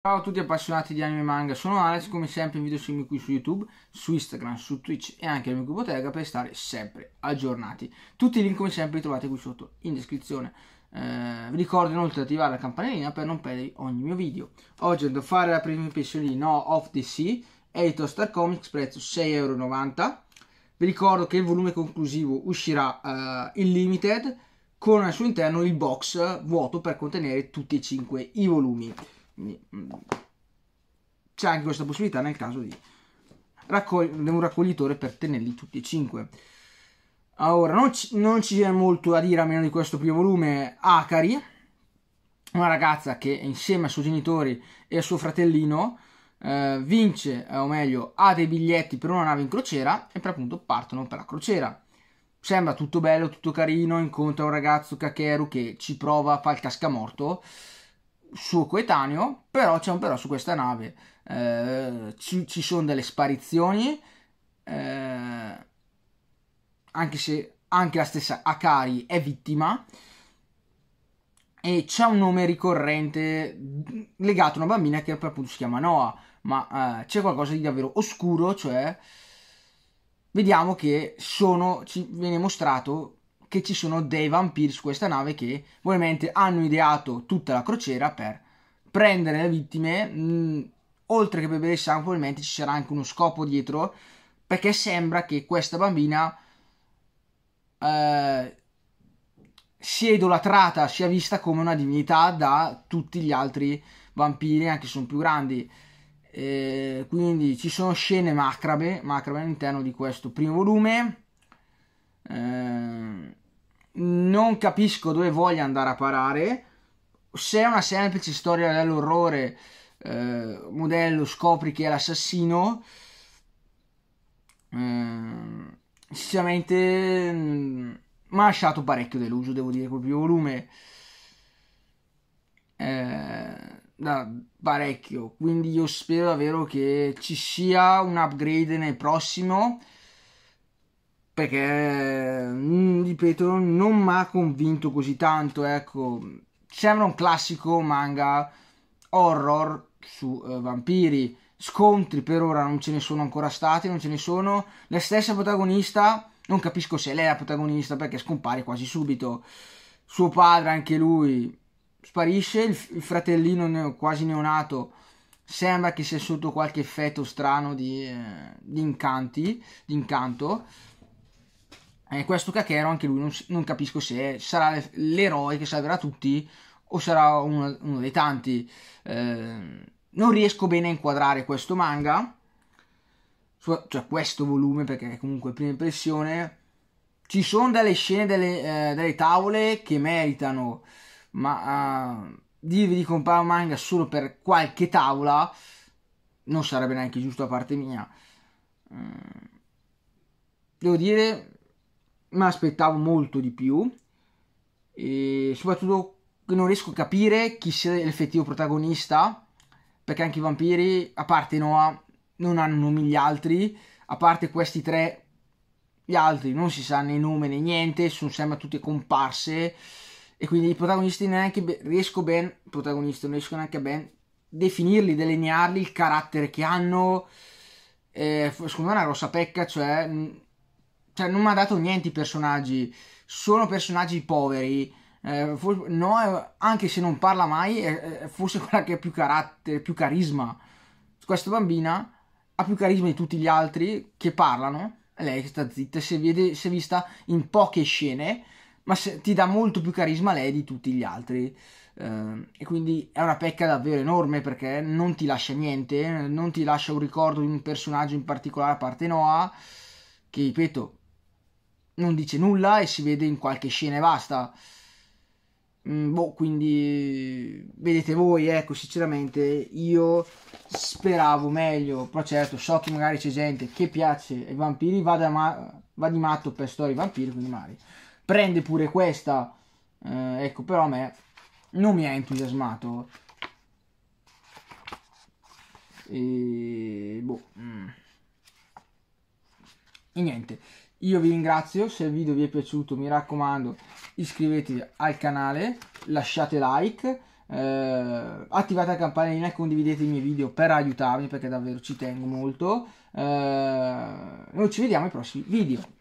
Ciao a tutti appassionati di anime e manga, sono Alex, come sempre invito a qui su YouTube, su Instagram, su Twitch e anche al mio gruppo Cuboteca per stare sempre aggiornati. Tutti i link come sempre li trovate qui sotto in descrizione. Eh, vi ricordo inoltre di attivare la campanellina per non perdere ogni mio video. Oggi andrò a fare la prima impressione di No Off the Sea, edito Star Comics, prezzo 6,90€. Vi ricordo che il volume conclusivo uscirà uh, in limited con al suo interno il box vuoto per contenere tutti e cinque i volumi. Quindi, mm, c'è anche questa possibilità nel caso di raccogli- un raccoglitore per tenerli tutti e cinque. Ora, non, c- non ci è molto da dire a meno di questo primo volume, Acari, una ragazza che insieme a suoi genitori e a suo fratellino eh, vince, eh, o meglio, ha dei biglietti per una nave in crociera e per appunto partono per la crociera. Sembra tutto bello, tutto carino, incontra un ragazzo Kakeru che ci prova, fa il cascamorto, suo coetaneo, però c'è un però su questa nave. Eh, ci, ci, sono delle sparizioni, eh, anche se anche la stessa Akari è vittima e c'è un nome ricorrente legato a una bambina che appunto si chiama Noah ma eh, c'è qualcosa di davvero oscuro, cioè vediamo che sono, ci viene mostrato che ci sono dei vampiri su questa nave che ovviamente hanno ideato tutta la crociera per prendere le vittime, mh, mm, oltre che per bere sangue probabilmente ci sarà anche uno scopo dietro, perché sembra che questa bambina eh, sia idolatrata, sia vista come una divinità da tutti gli altri vampiri, anche se sono più grandi. Eh, quindi ci sono scene macrabe, macabre all'interno di questo primo volume. Eh, non capisco dove voglia andare a parare. Se è una semplice storia dell'orrore, eh, modello scopri che è l'assassino. Eh, sicuramente mm, mi ha lasciato parecchio deluso, devo dire, col primo volume. Eh, da parecchio, quindi io spero davvero che ci sia un upgrade nel prossimo perché mm, ripeto non mi ha convinto così tanto, ecco, sembra un classico manga horror su eh, vampiri. Scontri per ora non ce ne sono ancora stati, non ce ne sono. La stessa protagonista, non capisco se lei è la protagonista perché scompare quasi subito. Suo padre, anche lui, sparisce, il, il fratellino neo, quasi neonato sembra che sia sotto qualche effetto strano di, eh, di incanti, di incanto. E eh, questo Cachero anche lui non, non capisco se sarà l'eroe che salverà tutti o sarà uno, uno dei tanti. Eh, non riesco bene a inquadrare questo manga, cioè questo volume perché è comunque prima impressione. Ci sono delle scene, delle, eh, delle tavole che meritano ma uh, dirvi di comprare un manga solo per qualche tavola non sarebbe neanche giusto da parte mia. Eh, devo dire, mi aspettavo molto di più e soprattutto non riesco a capire chi sia l'effettivo protagonista perché anche i vampiri, a parte Noah, non hanno nomi gli altri, a parte questi tre, gli altri non si sa né nome né niente, sono sempre tutte comparse e quindi i protagonisti neanche be- riesco ben, protagonisti non riesco neanche ben definirli, delinearli, il carattere che hanno, eh, secondo me è una grossa pecca, cioè, mh, cioè non mi ha dato niente i personaggi, sono personaggi poveri, eh, for- no, eh, anche se non parla mai, è, è forse quella che ha più carattere, più carisma, questa bambina ha più carisma di tutti gli altri che parlano, lei sta zitta, si è vista in poche scene, ma se, ti dà molto più carisma lei di tutti gli altri. Eh, e quindi è una pecca davvero enorme perché non ti lascia niente, non ti lascia un ricordo di un personaggio in particolare a parte Noah, che ripeto non dice nulla e si vede in qualche scena e basta. Mm, boh, quindi vedete voi, ecco, sinceramente io speravo meglio, però certo so che magari c'è gente che piace ai vampiri, va, da ma- va di matto per storie vampiri, quindi magari prende pure questa. Eh, ecco, però a me non mi ha entusiasmato. E boh. Mm. E niente, io vi ringrazio, se il video vi è piaciuto mi raccomando iscrivetevi al canale, lasciate like, eh, attivate la campanellina e condividete i miei video per aiutarmi perché davvero ci tengo molto. Eh, noi ci vediamo ai prossimi video.